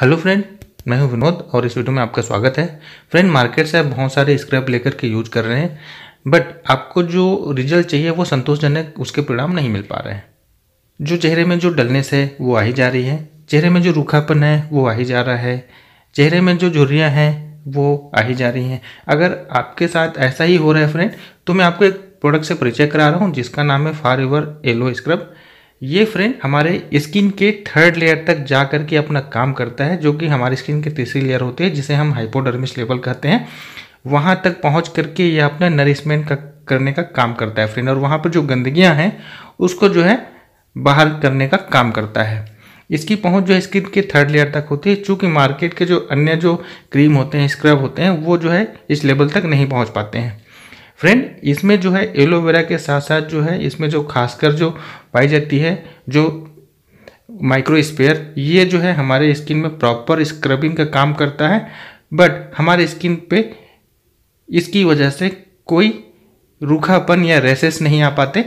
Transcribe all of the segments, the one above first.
hello friend मैं हूं विनोद और इस वीडियो में आपका स्वागत है फ्रेंड मार्केट से आप बहुत सारे स्क्रैप लेकर के यूज कर रहे हैं बट आपको जो रिजल्ट चाहिए वो संतोषजनक उसके परिणाम नहीं मिल पा रहे हैं जो चेहरे में जो डलनेस है वो आ ही जा रही है चेहरे में जो रूखापन है वो आ ही जा रहा है चेहरे में जो झुर्रियाँ हैं वो आ ही जा रही हैं अगर आपके साथ ऐसा ही हो रहा है फ्रेंड तो मैं आपको एक प्रोडक्ट से परिचय करा रहा हूँ जिसका नाम है फार एवर एलो स्क्रब ये फ्रेम हमारे स्किन के थर्ड लेयर तक जा कर के अपना काम करता है जो कि हमारी स्किन के तीसरी लेयर होती है जिसे हम हाइपोडर्मिस लेवल कहते हैं वहाँ तक पहुँच करके ये अपना नरिशमेंट का करने का काम करता है फ्रेंड और वहाँ पर जो गंदगियाँ हैं उसको जो है बाहर करने का काम करता है इसकी पहुंच जो है स्किन के थर्ड लेयर तक होती है चूँकि मार्केट के जो अन्य जो क्रीम होते हैं स्क्रब होते हैं वो जो है इस लेवल तक नहीं पहुंच पाते हैं फ्रेंड इसमें जो है एलोवेरा के साथ साथ जो है इसमें जो खासकर जो पाई जाती है जो माइक्रो स्पेयर ये जो है हमारे स्किन में प्रॉपर स्क्रबिंग का काम करता है बट हमारे स्किन पे इसकी वजह से कोई रूखापन या रेसेस नहीं आ पाते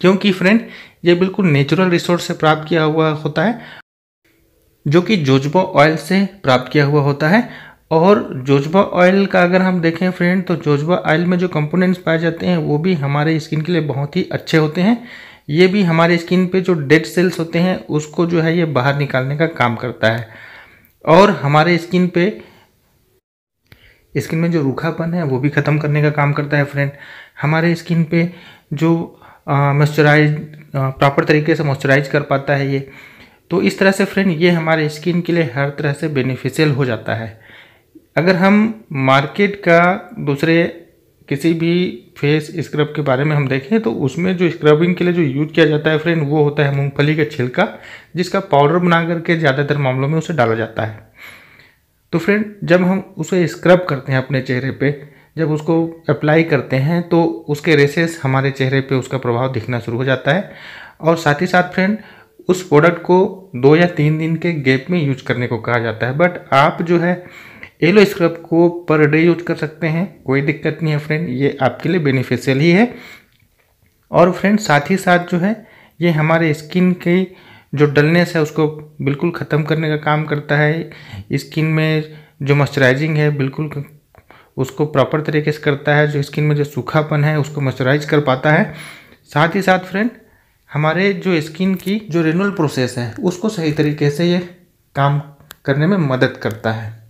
क्योंकि फ्रेंड ये बिल्कुल नेचुरल रिसोर्स से प्राप्त किया हुआ होता है जो कि जोजबो ऑयल से प्राप्त किया हुआ होता है और जोजबा ऑयल का अगर हम देखें फ्रेंड तो जोजबा ऑयल में जो कंपोनेंट्स पाए जाते हैं वो भी हमारे स्किन के लिए बहुत ही अच्छे होते हैं ये भी हमारे स्किन पे जो डेड सेल्स होते हैं उसको जो है ये बाहर निकालने का काम करता है और हमारे स्किन पे स्किन में जो रूखापन है वो भी ख़त्म करने का काम करता है फ्रेंड हमारे स्किन पे जो मॉइस्चराइज प्रॉपर तरीके से मॉइस्चराइज कर पाता है ये तो इस तरह से फ्रेंड ये हमारे स्किन के लिए हर तरह से बेनिफिशियल हो जाता है अगर हम मार्केट का दूसरे किसी भी फेस स्क्रब के बारे में हम देखें तो उसमें जो स्क्रबिंग के लिए जो यूज किया जाता है फ्रेंड वो होता है मूंगफली का छिलका जिसका पाउडर बना करके ज़्यादातर मामलों में उसे डाला जाता है तो फ्रेंड जब हम उसे स्क्रब करते हैं अपने चेहरे पे जब उसको अप्लाई करते हैं तो उसके रेसेस हमारे चेहरे पे उसका प्रभाव दिखना शुरू हो जाता है और साथ ही साथ फ्रेंड उस प्रोडक्ट को दो या तीन दिन के गैप में यूज करने को कहा जाता है बट आप जो है येलो स्क्रब को पर डे यूज कर सकते हैं कोई दिक्कत नहीं है फ्रेंड ये आपके लिए बेनिफिशियल ही है और फ्रेंड साथ ही साथ जो है ये हमारे स्किन की जो डलनेस है उसको बिल्कुल ख़त्म करने का काम करता है स्किन में जो मॉइस्चराइजिंग है बिल्कुल उसको प्रॉपर तरीके से करता है जो स्किन में जो सूखापन है उसको मॉइस्चराइज कर पाता है साथ ही साथ फ्रेंड हमारे जो स्किन की जो रिनल प्रोसेस है उसको सही तरीके से ये काम करने में मदद करता है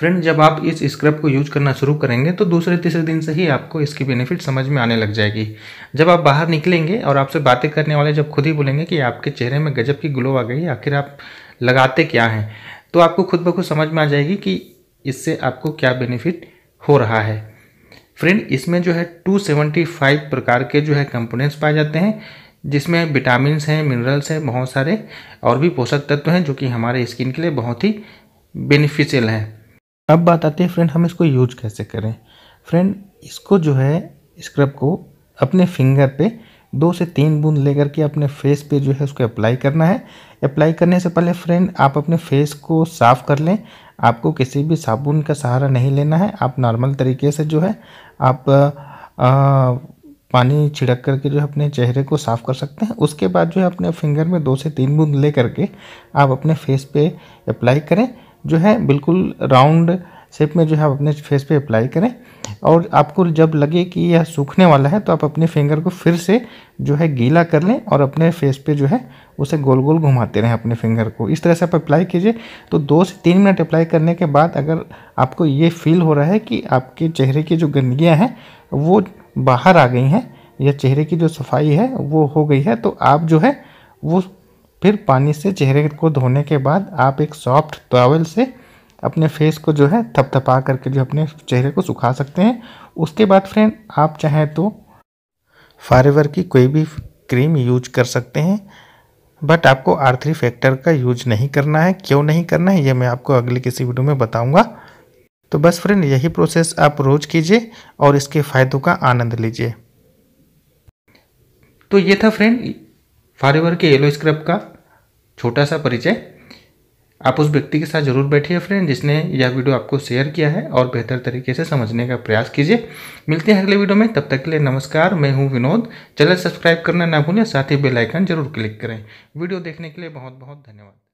फ्रेंड जब आप इस स्क्रब को यूज करना शुरू करेंगे तो दूसरे तीसरे दिन से ही आपको इसकी बेनिफिट समझ में आने लग जाएगी जब आप बाहर निकलेंगे और आपसे बातें करने वाले जब खुद ही बोलेंगे कि आपके चेहरे में गजब की ग्लो आ गई आखिर आप लगाते क्या हैं तो आपको खुद ब खुद समझ में आ जाएगी कि इससे आपको क्या बेनिफिट हो रहा है फ्रेंड इसमें जो है 275 प्रकार के जो है कंपोनेंट्स पाए जाते हैं जिसमें विटामिन हैं मिनरल्स हैं बहुत सारे और भी पोषक तत्व हैं जो कि हमारे स्किन के लिए बहुत ही बेनिफिशियल हैं अब बात आती है फ्रेंड हम इसको यूज कैसे करें फ्रेंड इसको जो है स्क्रब को अपने फिंगर पे दो से तीन बूंद लेकर के अपने फेस पे जो है उसको अप्लाई करना है अप्लाई करने से पहले फ्रेंड आप अपने फेस को साफ़ कर लें आपको किसी भी साबुन का सहारा नहीं लेना है आप नॉर्मल तरीके से जो है आप आ, पानी छिड़क करके जो है अपने चेहरे को साफ़ कर सकते हैं उसके बाद जो है अपने फिंगर में दो से तीन बूंद ले करके आप अपने फेस पे अप्लाई करें जो है बिल्कुल राउंड शेप में जो है आप अपने फेस पे अप्लाई करें और आपको जब लगे कि यह सूखने वाला है तो आप अपने फिंगर को फिर से जो है गीला कर लें और अपने फेस पे जो है उसे गोल गोल घुमाते रहें अपने फिंगर को इस तरह से आप अप्लाई कीजिए तो दो से तीन मिनट अप्लाई करने के बाद अगर आपको ये फील हो रहा है कि आपके चेहरे की जो गंदगियाँ हैं वो बाहर आ गई हैं या चेहरे की जो सफाई है वो हो गई है तो आप जो है वो फिर पानी से चेहरे को धोने के बाद आप एक सॉफ्ट टॉवल से अपने फेस को जो है थपथपा करके जो अपने चेहरे को सुखा सकते हैं उसके बाद फ्रेंड आप चाहें तो फारेवर की कोई भी क्रीम यूज कर सकते हैं बट आपको आर थ्री फैक्टर का यूज नहीं करना है क्यों नहीं करना है ये मैं आपको अगले किसी वीडियो में बताऊंगा तो बस फ्रेंड यही प्रोसेस आप रोज़ कीजिए और इसके फ़ायदों का आनंद लीजिए तो ये था फ्रेंड फारेवर के येलो स्क्रब का छोटा सा परिचय आप उस व्यक्ति के साथ जरूर बैठिए फ्रेंड जिसने यह वीडियो आपको शेयर किया है और बेहतर तरीके से समझने का प्रयास कीजिए मिलते हैं अगले वीडियो में तब तक के लिए नमस्कार मैं हूं विनोद चैनल सब्सक्राइब करना ना भूलें साथ ही बेल आइकन जरूर क्लिक करें वीडियो देखने के लिए बहुत बहुत धन्यवाद